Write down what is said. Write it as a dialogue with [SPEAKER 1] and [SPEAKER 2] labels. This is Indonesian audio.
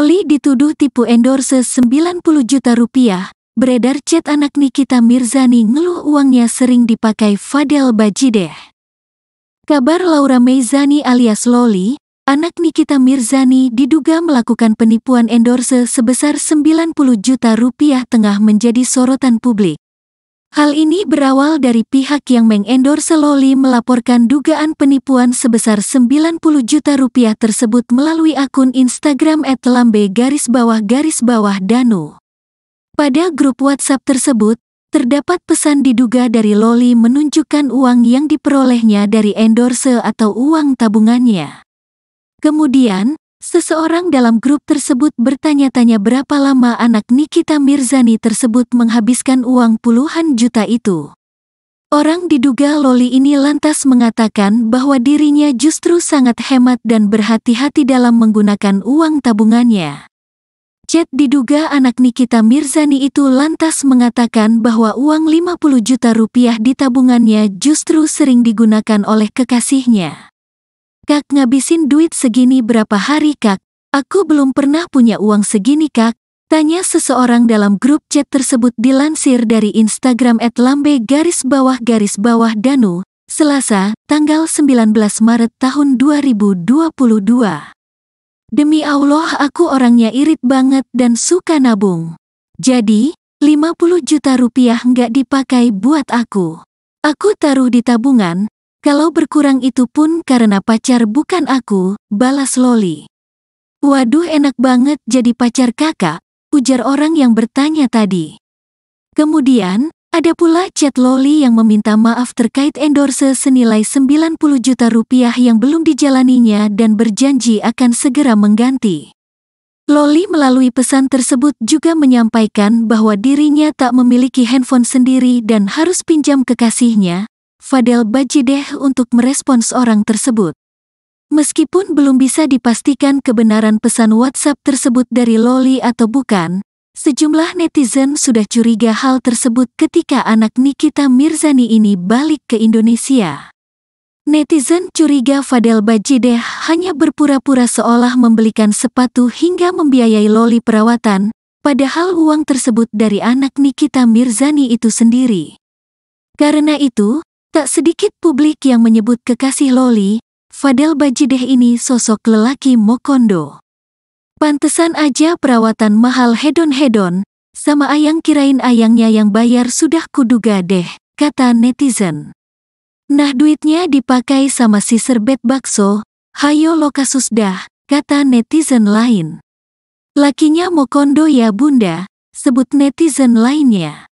[SPEAKER 1] Oli dituduh tipu endorse 90 juta rupiah, beredar chat anak Nikita Mirzani ngeluh uangnya sering dipakai Fadel Bajideh. Kabar Laura Meizani alias Loli, anak Nikita Mirzani diduga melakukan penipuan endorse sebesar 90 juta rupiah tengah menjadi sorotan publik. Hal ini berawal dari pihak yang mengendorse Loli melaporkan dugaan penipuan sebesar 90 juta rupiah tersebut melalui akun Instagram @lambe garis bawah garis bawah danu. Pada grup WhatsApp tersebut, terdapat pesan diduga dari Loli menunjukkan uang yang diperolehnya dari endorse atau uang tabungannya. Kemudian, Seseorang dalam grup tersebut bertanya-tanya berapa lama anak Nikita Mirzani tersebut menghabiskan uang puluhan juta itu. Orang diduga Loli ini lantas mengatakan bahwa dirinya justru sangat hemat dan berhati-hati dalam menggunakan uang tabungannya. Chat diduga anak Nikita Mirzani itu lantas mengatakan bahwa uang 50 juta rupiah di tabungannya justru sering digunakan oleh kekasihnya. Kak ngabisin duit segini berapa hari Kak? Aku belum pernah punya uang segini Kak. Tanya seseorang dalam grup chat tersebut dilansir dari Instagram at lambe garis bawah garis bawah danu, Selasa, tanggal 19 Maret tahun 2022. Demi Allah aku orangnya irit banget dan suka nabung. Jadi, 50 juta rupiah nggak dipakai buat aku. Aku taruh di tabungan, kalau berkurang itu pun karena pacar bukan aku, balas Loli. Waduh enak banget jadi pacar kakak, ujar orang yang bertanya tadi. Kemudian, ada pula chat Loli yang meminta maaf terkait endorse senilai 90 juta rupiah yang belum dijalaninya dan berjanji akan segera mengganti. Loli melalui pesan tersebut juga menyampaikan bahwa dirinya tak memiliki handphone sendiri dan harus pinjam kekasihnya, Fadel Bajideh untuk merespons orang tersebut. Meskipun belum bisa dipastikan kebenaran pesan WhatsApp tersebut dari Loli atau bukan, sejumlah netizen sudah curiga hal tersebut ketika anak Nikita Mirzani ini balik ke Indonesia. Netizen curiga Fadel Bajideh hanya berpura-pura seolah membelikan sepatu hingga membiayai Loli perawatan, padahal uang tersebut dari anak Nikita Mirzani itu sendiri. Karena itu, Tak sedikit publik yang menyebut kekasih Loli, Fadel Bajideh ini sosok lelaki Mokondo. Pantesan aja perawatan mahal hedon-hedon, sama ayang kirain ayangnya yang bayar sudah kuduga deh, kata netizen. Nah duitnya dipakai sama si serbet bakso, hayo lokasus dah, kata netizen lain. Lakinya Mokondo ya bunda, sebut netizen lainnya.